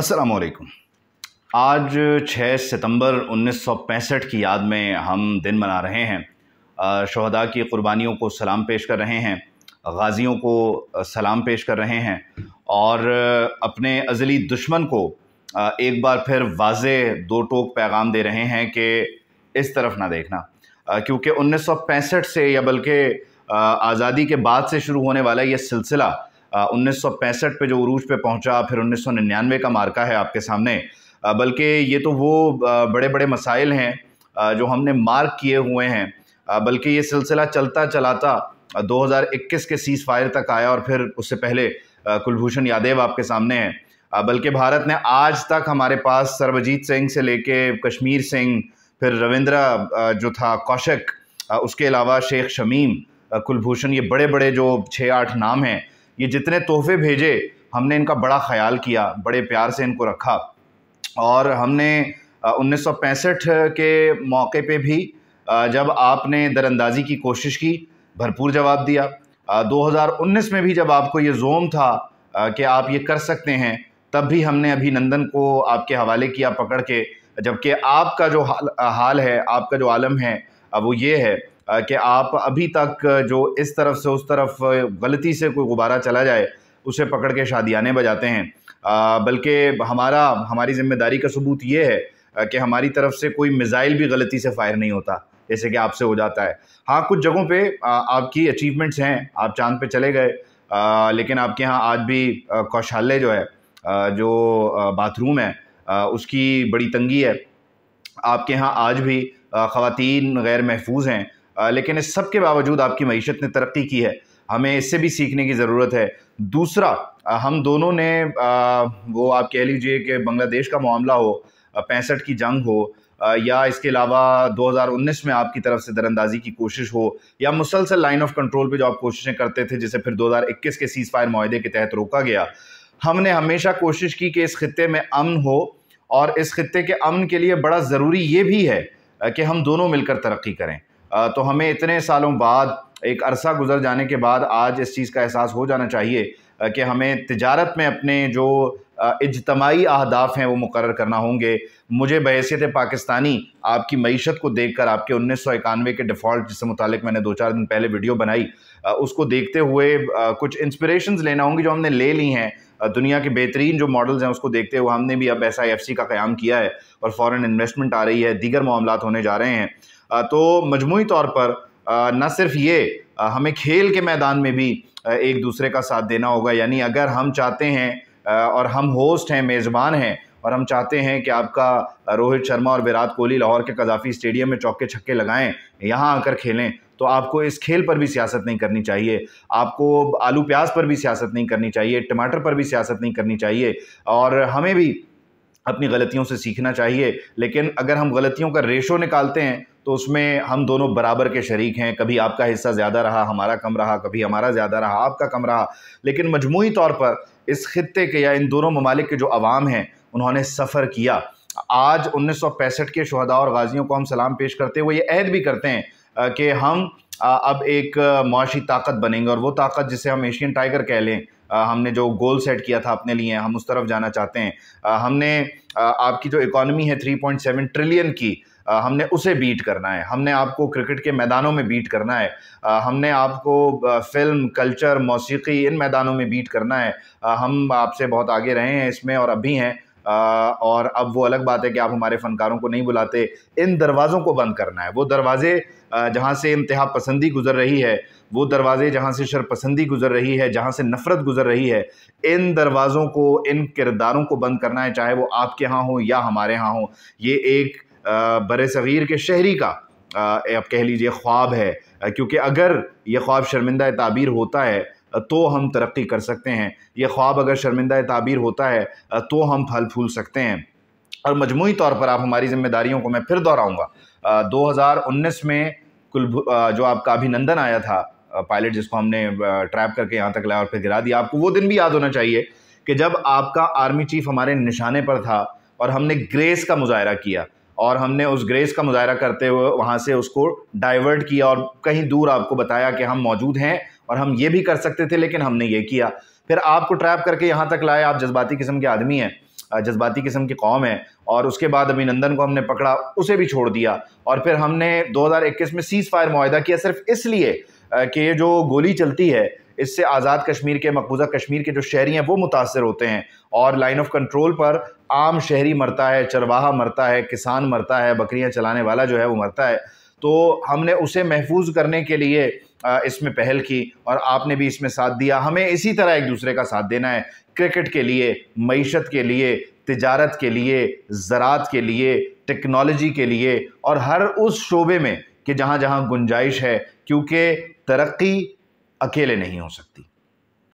السلام علیکم آج چھ ستمبر انیس سو پینسٹھ کی یاد میں ہم دن منا رہے ہیں شہدہ کی قربانیوں کو سلام پیش کر رہے ہیں غازیوں کو سلام پیش کر رہے ہیں اور اپنے ازلی دشمن کو ایک بار پھر واضح دو ٹوک پیغام دے رہے ہیں کہ اس طرف نہ دیکھنا کیونکہ انیس سو پینسٹھ سے یا بلکہ آزادی کے بعد سے شروع ہونے والا یہ سلسلہ انیس سو پینسٹھ پہ جو عروج پہ پہنچا پھر انیس سو ننانوے کا مارکا ہے آپ کے سامنے بلکہ یہ تو وہ بڑے بڑے مسائل ہیں جو ہم نے مارک کیے ہوئے ہیں بلکہ یہ سلسلہ چلتا چلاتا دو ہزار اکیس کے سیز فائر تک آیا اور پھر اس سے پہلے کلبھوشن یادیو آپ کے سامنے ہیں بلکہ بھارت نے آج تک ہمارے پاس سربجیت سنگھ سے لے کے کشمیر سنگھ پھر رویندرا جو تھا کوشک اس کے علاوہ شیخ شمیم کلبھوشن یہ بڑے بڑے جو چھ آٹھ نام ہیں یہ جتنے تحفے بھیجے ہم نے ان کا بڑا خیال کیا بڑے پیار سے ان کو رکھا اور ہم نے انیس سو پینسٹھ کے موقع پہ بھی جب آپ نے در اندازی کی کوشش کی بھرپور جواب دیا دو ہزار انیس میں بھی جب آپ کو یہ زوم تھا کہ آپ یہ کر سکتے ہیں تب بھی ہم نے ابھی نندن کو آپ کے حوالے کیا پکڑ کے جبکہ آپ کا جو حال ہے آپ کا جو عالم ہے وہ یہ ہے کہ آپ ابھی تک جو اس طرف سے اس طرف غلطی سے کوئی غبارہ چلا جائے اسے پکڑ کے شادیانے بجاتے ہیں بلکہ ہمارا ہماری ذمہ داری کا ثبوت یہ ہے کہ ہماری طرف سے کوئی میزائل بھی غلطی سے فائر نہیں ہوتا جیسے کہ آپ سے ہو جاتا ہے ہاں کچھ جگہوں پہ آپ کی اچیومنٹس ہیں آپ چاند پہ چلے گئے لیکن آپ کے ہاں آج بھی کوشالے جو ہے جو باتھ روم ہے اس کی بڑی تنگی ہے آپ کے ہاں آج بھی خواتین غیر محفوظ ہیں لیکن اس سب کے باوجود آپ کی معیشت نے ترقی کی ہے ہمیں اس سے بھی سیکھنے کی ضرورت ہے دوسرا ہم دونوں نے وہ آپ کہہ لیجئے کہ بنگلہ دیش کا معاملہ ہو پینسٹھ کی جنگ ہو یا اس کے علاوہ دو ہزار انیس میں آپ کی طرف سے دراندازی کی کوشش ہو یا مسلسل لائن آف کنٹرول پہ جو آپ کوششیں کرتے تھے جسے پھر دو ہزار اکیس کے سیز فائر معاہدے کے تحت روکا گیا ہم نے ہمیشہ کوشش کی کہ اس خطے میں امن ہو اور اس خطے کے امن کے لیے بڑا ضروری یہ بھی ہے کہ ہم دونوں مل کر ترقی کریں تو ہمیں اتنے سالوں بعد ایک عرصہ گزر جانے کے بعد آج اس چیز کا احساس ہو جانا چاہیے کہ ہمیں تجارت میں اپنے جو اجتماعی اہداف ہیں وہ مقرر کرنا ہوں گے مجھے بحیثیت پاکستانی آپ کی معیشت کو دیکھ کر آپ کے انیس سو اکانوے کے ڈیفالٹ جس سے متعلق میں نے دو چار دن پہلے ویڈیو بنائی اس کو دیکھتے ہوئے کچھ انسپریشنز لینا ہوں گی جو ہم نے لے لی ہیں دنیا کے بہترین جو ماڈلز ہیں اس کو دیکھتے ہوئے ہم نے بھی اب ایس آئی ایف سی کا قیام کیا ہے اور فورن انویسٹمنٹ آ رہی ہے دیگر معاملات ہونے جا رہے ہیں تو مجموعی طور پر نہ صرف یہ ہمیں کھیل کے میدان میں بھی ایک دوسرے کا ساتھ دینا ہوگا یعنی اگر ہم چاہتے ہیں اور ہم ہوسٹ ہیں میزبان ہیں اور ہم چاہتے ہیں کہ آپ کا روہت شرما اور ویرات کوہلی لاہور کے قذافی اسٹیڈیم میں چوکے چھکے لگائیں یہاں آ کر کھیلیں تو آپ کو اس کھیل پر بھی سیاست نہیں کرنی چاہیے آپ کو آلو پیاز پر بھی سیاست نہیں کرنی چاہیے ٹماٹر پر بھی سیاست نہیں کرنی چاہیے اور ہمیں بھی اپنی غلطیوں سے سیکھنا چاہیے لیکن اگر ہم غلطیوں کا ریشو نکالتے ہیں تو اس میں ہم دونوں برابر کے شریک ہیں کبھی آپ کا حصہ زیادہ رہا ہمارا کم رہا کبھی ہمارا زیادہ رہا آپ کا کم رہا لیکن مجموعی طور پر اس خطے کے یا ان دونوں ممالک کے جو عوام ہیں انہوں نے سفر کیا آج انیس سو پیسٹھ کے شہداء اور غازیوں کو ہم سلام پیش کرتے ہیں وہ یہ عہد بھی کرتے ہیں کہ ہم اب ایک معاشی طاقت بنیں گے اور وہ طاقت جسے ہم ایشین ٹائیگر کہہ لیں ہم نے جو گول سیٹ کیا تھا اپنے لیے ہم اس طرف جانا چاہتے ہیں ہم نے آپ کی جو اکانومی ہے 3.7 ٹریلین کی ہم نے اسے بیٹ کرنا ہے ہم نے آپ کو کرکٹ کے میدانوں میں بیٹ کرنا ہے ہم نے آپ کو فلم کلچر موسیقی ان میدانوں میں بیٹ کرنا ہے ہم آپ سے بہت آگے رہے ہیں اس میں اور ابھی ہیں اور اب وہ الگ بات ہے کہ آپ ہمارے فنکاروں کو نہیں بلاتے ان دروازوں کو بند کرنا ہے وہ دروازے جہاں سے انتہا پسندی گزر رہی ہے وہ دروازے جہاں سے شرپسندی گزر رہی ہے جہاں سے نفرت گزر رہی ہے ان دروازوں کو ان کرداروں کو بند کرنا ہے چاہے وہ آپ کے ہاں ہوں یا ہمارے ہاں ہوں یہ ایک بر صغیر کے شہری کا آپ کہہ لیجئے خواب ہے کیونکہ اگر یہ خواب شرمندہ تعبیر ہوتا ہے تو ہم ترقی کر سکتے ہیں یہ خواب اگر شرمندہ تعبیر ہوتا ہے تو ہم پھل پھول سکتے ہیں اور مجموعی طور پر آپ ہماری ذمہ داریوں کو میں پھر دہراؤں گا دو ہزار انیس میں جو آپ کا ابھی نندن آیا تھا پائلٹ جس کو ہم نے ٹریپ کر کے یہاں تک لایا اور پھر گرا دیا آپ کو وہ دن بھی یاد ہونا چاہیے کہ جب آپ کا آرمی چیف ہمارے نشانے پر تھا اور ہم نے گریس کا مظاہرہ کیا اور ہم نے اس گریس کا مظاہرہ کرتے ہوئے وہاں سے اس کو ڈائیورٹ کیا اور کہیں دور آپ کو بتایا کہ ہم موجود ہیں اور ہم یہ بھی کر سکتے تھے لیکن ہم نے یہ کیا پھر آپ کو ٹریپ کر کے یہاں تک لائے آپ جذباتی قسم کے آدمی ہیں جذباتی قسم کی قوم ہیں اور اس کے بعد ابھی نندن کو ہم نے پکڑا اسے بھی چھوڑ دیا اور پھر ہم نے دو ہزار اکیس میں سیز فائر معاہدہ کیا صرف اس لیے کہ یہ جو گولی چلتی ہے اس سے آزاد کشمیر کے مقبوضہ کشمیر کے جو شہری ہیں وہ متاثر ہوتے ہیں اور لائن آف کنٹرول پر عام شہری مرتا ہے چرواہا مرتا ہے کسان مرتا ہے بکریاں چلانے والا جو ہے وہ مرتا ہے تو ہم نے اسے محفوظ کرنے کے لیے اس میں پہل کی اور آپ نے بھی اس میں ساتھ دیا ہمیں اسی طرح ایک دوسرے کا ساتھ دینا ہے کرکٹ کے لیے معیشت کے لیے تجارت کے لیے زراعت کے لیے ٹیکنالوجی کے لیے اور ہر اس شعبے میں کہ جہاں جہاں گنجائش ہے کیونکہ ترقی اکیلے نہیں ہو سکتی